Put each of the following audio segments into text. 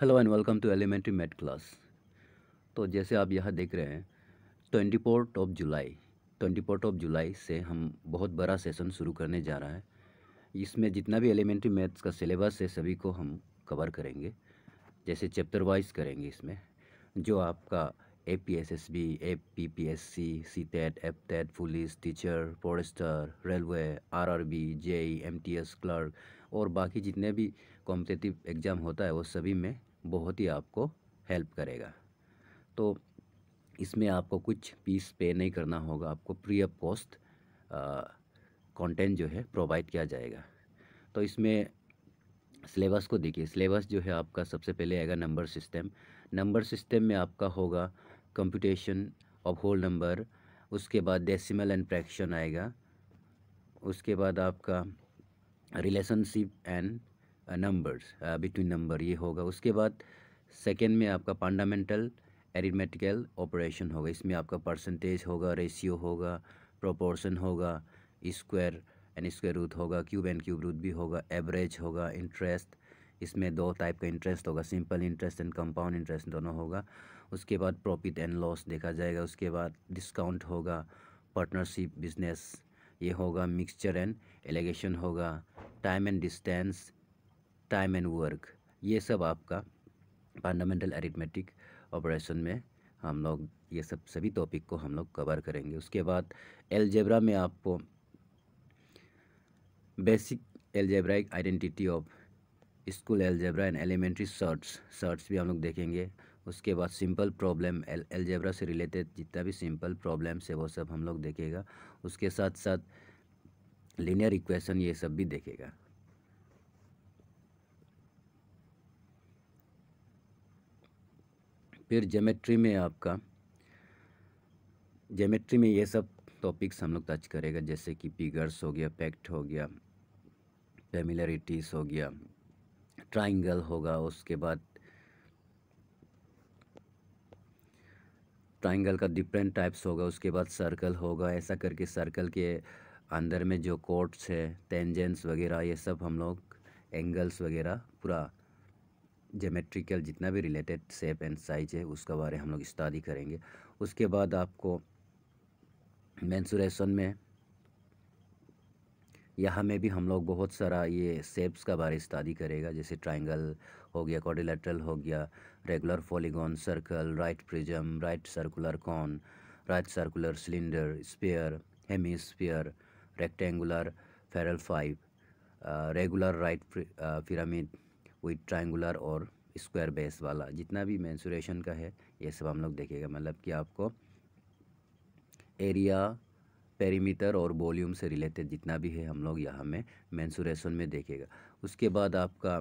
hello and welcome to elementary math class तो जैसे आप यहाँ देख रहे हैं twenty fourth of July twenty fourth of July से हम बहुत बड़ा सेशन शुरू करने जा रहा है इसमें जितना भी एलिमेंट्री मैथ्स का सिलेबस है सभी को हम कवर करेंगे जैसे चैप्टर वाइज करेंगे इसमें जो आपका A P S S B A P P S C C TET F TET police teacher forester railway R R B J E M T S clerk और बाकी जितने भी कॉम्पिटेटिव एग्ज़ाम होता है वो सभी में बहुत ही आपको हेल्प करेगा तो इसमें आपको कुछ फीस पे नहीं करना होगा आपको फ्री ऑफ कॉस्ट कंटेंट जो है प्रोवाइड किया जाएगा तो इसमें सिलेबस को देखिए सिलेबस जो है आपका सबसे पहले आएगा नंबर सिस्टम नंबर सिस्टम में आपका होगा कंप्यूटेशन ऑफ होल नंबर उसके बाद डेसिमल एंड फ्रैक्शन आएगा उसके बाद आपका relationship and numbers between number ये होगा उसके बाद सेकेंड में आपका फंडामेंटल एरिमेटिकल ऑपरेशन होगा इसमें आपका परसेंटेज होगा रेशियो होगा प्रोपोर्शन होगा स्क्वायर एंड स्क्वायर रूट होगा क्यूब एंड क्यूब रूट भी होगा एवरेज होगा इंटरेस्ट इसमें दो टाइप का इंटरेस्ट होगा simple interest and compound interest दोनों होगा उसके बाद प्रॉफिट एंड लॉस देखा जाएगा उसके बाद डिस्काउंट होगा पार्टनरशिप बिजनेस ये होगा मिक्सचर एंड एलिगेशन होगा time and distance time and work ये सब आपका फंडामेंटल अरिथमेटिक ऑपरेशन में हम लोग ये सब सभी टॉपिक को हम लोग कवर करेंगे उसके बाद एलजेब्रा में आपको basic algebraic identity of school algebra and elementary surds surds भी हम लोग देखेंगे उसके बाद सिंपल प्रॉब्लम एल एलजेब्रा से रिलेटेड जितना भी सिंपल प्रॉब्लम्स है वो सब हम लोग देखेगा उसके साथ साथ लीनियर इक्वेशन ये सब भी देखेगा फिर जेमेट्री में आपका जेमेट्री में ये सब टॉपिक्स हम लोग टच करेगा जैसे कि फिगर्स हो गया पैक्ट हो गया फेमिलरिटीज़ हो गया ट्राइंगल होगा उसके बाद ट्राइंगल का डिफरेंट टाइप्स होगा उसके बाद सर्कल होगा ऐसा करके सर्कल के अंदर में जो कोर्ट्स है टेंजेंट्स वगैरह ये सब हम लोग एंगल्स वगैरह पूरा जोमेट्रिकल जितना भी रिलेटेड सेप एंड साइज है उसका बारे हम लोग स्टडी करेंगे उसके बाद आपको मैंसुरेशन में यहाँ में भी हम लोग बहुत सारा ये सेप्स का बारे स्टडी करेगा जैसे ट्राइंगल हो गया कॉर्डिलेट्रल हो गया regular polygon circle right prism right circular cone right circular cylinder sphere hemisphere rectangular feral five regular right pyramid कोई ट्रायंगुलर और स्क्वायर बेस वाला जितना भी मैंसुरेशन का है ये सब हम लोग देखेगा मतलब कि आपको एरिया पेरीमीटर और वॉल्यूम से रिलेटेड जितना भी है हम लोग यहाँ में मैंसुरेशन में देखेगा उसके बाद आपका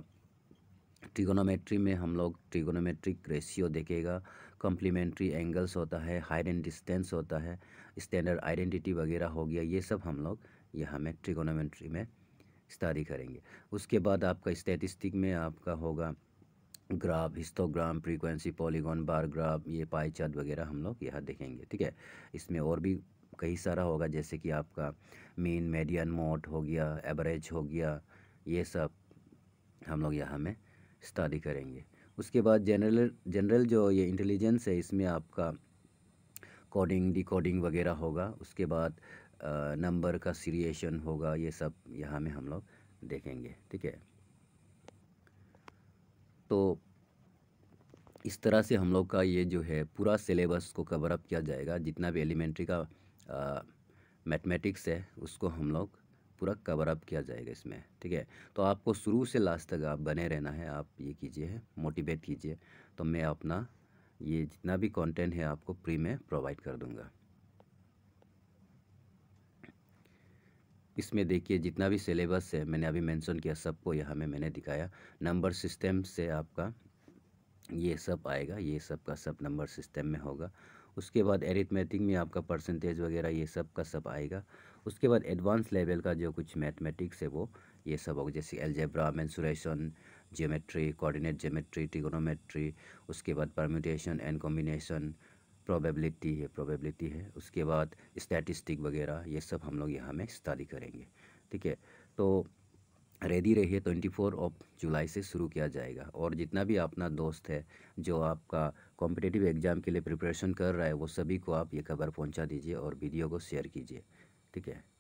ट्रिगोनोमेट्री में हम लोग ट्रिगोनोमेट्रिक रेशियो देखेगा कम्प्लीमेंट्री एंगल्स होता है हाइट एंड डिस्टेंस होता है स्टैंडर्ड आइडेंटिटी वगैरह हो गया ये सब हम लोग यहाँ में ट्रिगोनोमेट्री में स्टडी करेंगे उसके बाद आपका स्टेटिस्टिक में आपका होगा graph histogram frequency polygon bar graph ये पाई चार्ट वगैरह हम लोग यहाँ देखेंगे ठीक है इसमें और भी कई सारा होगा जैसे कि आपका मेन मेडियन मोड हो गया एवरेज हो गया ये सब हम लोग यहाँ में स्टडी करेंगे उसके बाद जनरल जनरल जो ये इंटेलिजेंस है इसमें आपका कोडिंग डिकोडिंग वगैरह होगा उसके बाद नंबर का सीरिएशन होगा ये सब यहाँ में हम लोग देखेंगे ठीक है तो इस तरह से हम लोग का ये जो है पूरा सिलेबस को कवर अप किया जाएगा जितना भी एलिमेंट्री का मैथमेटिक्स है उसको हम लोग पूरा कवर अप किया जाएगा इसमें ठीक है तो आपको शुरू से लास्ट तक आप बने रहना है आप ये कीजिए मोटिवेट कीजिए तो मैं अपना ये जितना भी कंटेंट है आपको फ्री में प्रोवाइड कर दूँगा इसमें देखिए जितना भी सिलेबस है मैंने अभी मेंशन किया सबको यहाँ में मैंने दिखाया नंबर सिस्टम से आपका ये सब आएगा ये सब का सब नंबर सिस्टम में होगा उसके बाद एरिथमेटिक में आपका परसेंटेज वगैरह ये सब का सब आएगा उसके बाद एडवांस लेवल का जो कुछ मैथमेटिक्स है वो ये सब होगा जैसे algebra mensuration geometry coordinate geometry trigonometry उसके बाद परम्यूटेशन एंड कॉम्बिनेशन प्रोबेबिलिटी है प्रोबेबिलिटी है उसके बाद स्टैटिस्टिक वगैरह ये सब हम लोग यहाँ में स्टडी करेंगे ठीक है तो रेडी रहिए ट्वेंटी फोर ऑफ जुलाई से शुरू किया जाएगा और जितना भी अपना दोस्त है जो आपका कॉम्पिटेटिव एग्ज़ाम के लिए प्रिपरेशन कर रहा है वो सभी को आप ये खबर पहुँचा दीजिए और वीडियो को शेयर कीजिए ठीक है